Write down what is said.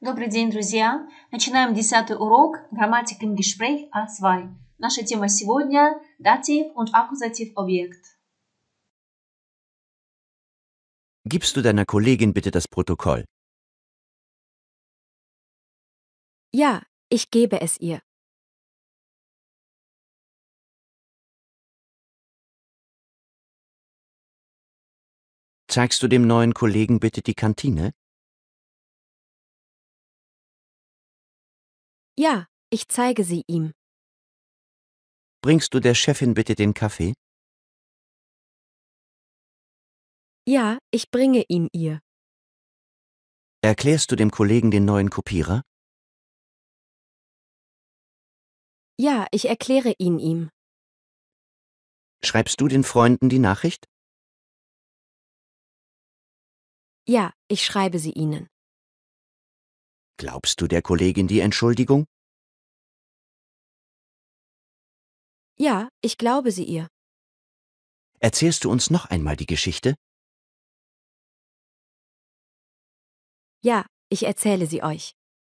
Добрый день, друзья! Начинаем десятый урок «Грамматика im Gespräch A2». Наша тема сегодня – Dativ und Akkusativobjekt. Gibst du deiner Kollegin bitte das Protokoll? Ja, ich gebe es ihr. Zeigst du dem neuen Kollegen bitte die Kantine? Ja, ich zeige sie ihm. Bringst du der Chefin bitte den Kaffee? Ja, ich bringe ihn ihr. Erklärst du dem Kollegen den neuen Kopierer? Ja, ich erkläre ihn ihm. Schreibst du den Freunden die Nachricht? Ja, ich schreibe sie ihnen. Glaubst du der Kollegin die Entschuldigung? Ja, ich glaube sie ihr. Erzählst du uns noch einmal die Geschichte? Ja, ich erzähle sie euch.